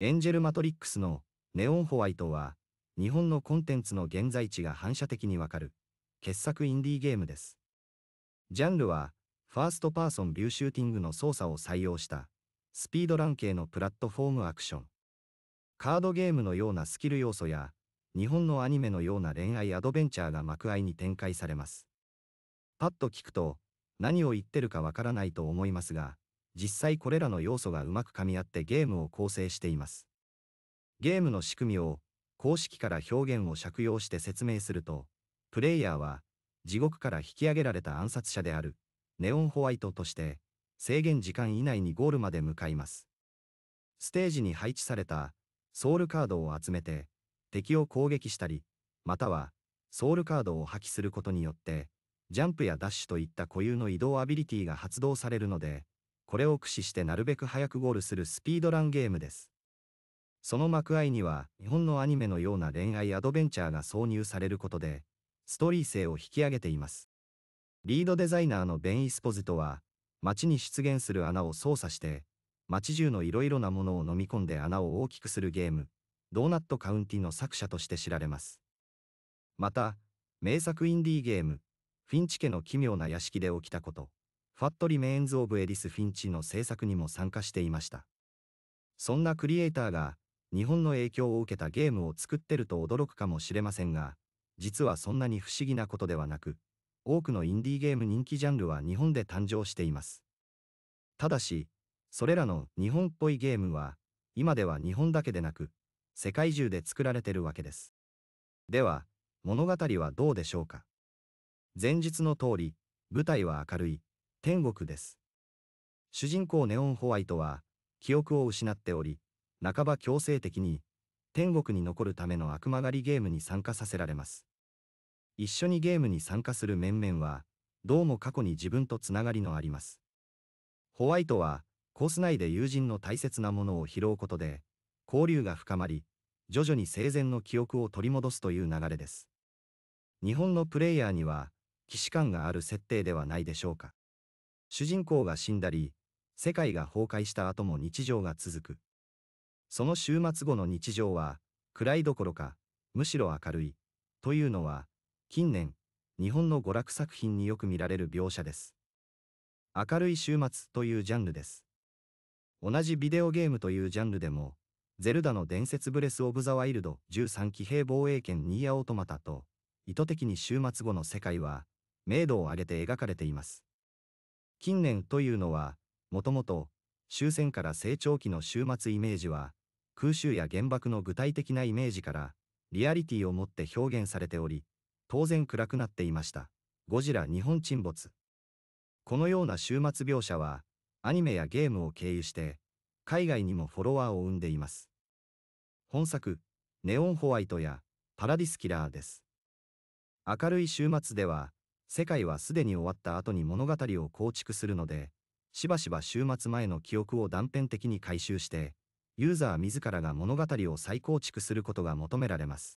エンジェルマトリックスのネオンホワイトは、日本のコンテンツの現在地が反射的にわかる、傑作インディーゲームです。ジャンルは、ファーストパーソンビューシューティングの操作を採用した、スピードラン系のプラットフォームアクション。カードゲームのようなスキル要素や、日本のアニメのような恋愛アドベンチャーが幕開に展開されます。パッと聞くと、何を言ってるかわからないと思いますが、実際これらの要素がうまく噛み合ってゲームを構成しています。ゲームの仕組みを公式から表現を借用して説明すると、プレイヤーは地獄から引き上げられた暗殺者であるネオンホワイトとして制限時間以内にゴールまで向かいます。ステージに配置されたソウルカードを集めて敵を攻撃したり、またはソウルカードを破棄することによってジャンプやダッシュといった固有の移動アビリティが発動されるので、これを駆使してなるべく早くゴールするスピードランゲームです。その幕間には、日本のアニメのような恋愛アドベンチャーが挿入されることで、ストーリー性を引き上げています。リードデザイナーのベン・イスポジトは、街に出現する穴を操作して、街中のいろいろなものを飲み込んで穴を大きくするゲーム、ドーナットカウンティの作者として知られます。また、名作インディーゲーム、フィンチ家の奇妙な屋敷で起きたこと、ファットリメーンズ・オブ・エリス・フィンチの制作にも参加していました。そんなクリエイターが、日本の影響を受けたゲームを作ってると驚くかもしれませんが、実はそんなに不思議なことではなく、多くのインディーゲーム人気ジャンルは日本で誕生しています。ただし、それらの日本っぽいゲームは、今では日本だけでなく、世界中で作られてるわけです。では、物語はどうでしょうか前日の通り、舞台は明るい、天国です。主人公ネオン・ホワイトは、記憶を失っており、半ば強制的に、天国に残るための悪魔狩りゲームに参加させられます。一緒にゲームに参加する面々は、どうも過去に自分とつながりのあります。ホワイトは、コース内で友人の大切なものを拾うことで、交流が深まり、徐々に生前の記憶を取り戻すという流れです。日本のプレイヤーには、既視感がある設定ではないでしょうか。主人公が死んだり、世界が崩壊した後も日常が続く。その終末後の日常は、暗いどころか、むしろ明るい、というのは、近年、日本の娯楽作品によく見られる描写です。明るい終末というジャンルです。同じビデオゲームというジャンルでも、ゼルダの伝説ブレス・オブ・ザ・ワイルド13騎兵防衛圏ニーア・オートマタと、意図的に終末後の世界は、明度を上げて描かれています。近年というのは、もともと、終戦から成長期の終末イメージは、空襲や原爆の具体的なイメージから、リアリティをもって表現されており、当然暗くなっていました。ゴジラ日本沈没。このような終末描写は、アニメやゲームを経由して、海外にもフォロワーを生んでいます。本作、ネオンホワイトやパラディスキラーです。明るい週末では、世界はすでに終わった後に物語を構築するので、しばしば週末前の記憶を断片的に回収して、ユーザー自らが物語を再構築することが求められます。